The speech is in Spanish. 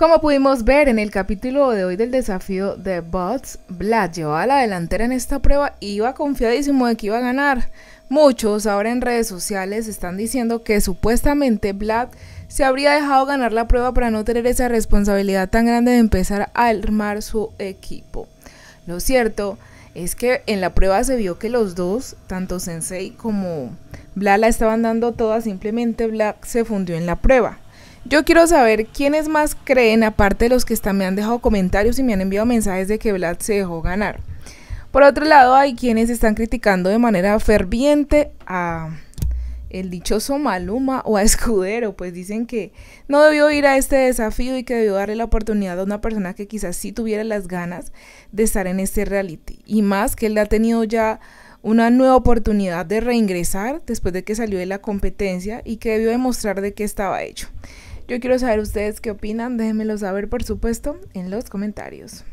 Como pudimos ver en el capítulo de hoy del desafío de Bots, Vlad llevaba a la delantera en esta prueba y iba confiadísimo de que iba a ganar. Muchos ahora en redes sociales están diciendo que supuestamente Vlad se habría dejado ganar la prueba para no tener esa responsabilidad tan grande de empezar a armar su equipo. Lo cierto es que en la prueba se vio que los dos, tanto Sensei como Vlad, la estaban dando toda, simplemente Vlad se fundió en la prueba. Yo quiero saber quiénes más creen, aparte de los que me han dejado comentarios y me han enviado mensajes de que Vlad se dejó ganar. Por otro lado, hay quienes están criticando de manera ferviente a el dichoso Maluma o a Escudero, pues dicen que no debió ir a este desafío y que debió darle la oportunidad a una persona que quizás sí tuviera las ganas de estar en este reality. Y más que él ha tenido ya una nueva oportunidad de reingresar después de que salió de la competencia y que debió demostrar de qué estaba hecho. Yo quiero saber ustedes qué opinan, déjenmelo saber por supuesto en los comentarios.